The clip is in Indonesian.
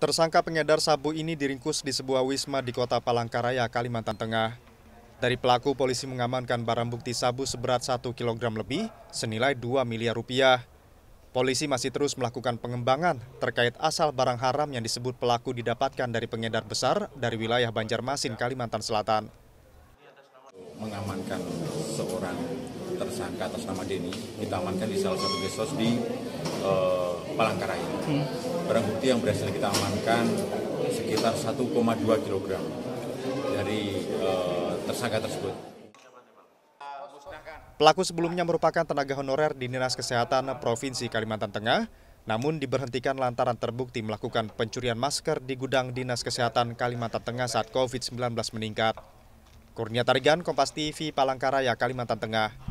Tersangka pengedar sabu ini diringkus di sebuah wisma di kota Palangkaraya, Kalimantan Tengah. Dari pelaku, polisi mengamankan barang bukti sabu seberat 1 kg lebih, senilai 2 miliar rupiah. Polisi masih terus melakukan pengembangan terkait asal barang haram yang disebut pelaku didapatkan dari pengedar besar dari wilayah Banjarmasin, Kalimantan Selatan. Mengamankan seorang tersangka atas nama Denny, kita amankan di salah satu besos di uh, Palangkaraya. Hmm barang bukti yang berhasil kita amankan sekitar 1,2 kg dari e, tersangka tersebut. Pelaku sebelumnya merupakan tenaga honorer di Dinas Kesehatan Provinsi Kalimantan Tengah, namun diberhentikan lantaran terbukti melakukan pencurian masker di gudang Dinas Kesehatan Kalimantan Tengah saat COVID-19 meningkat. Kurnia Tarigan, Kompas TV, Palangkaraya, Kalimantan Tengah.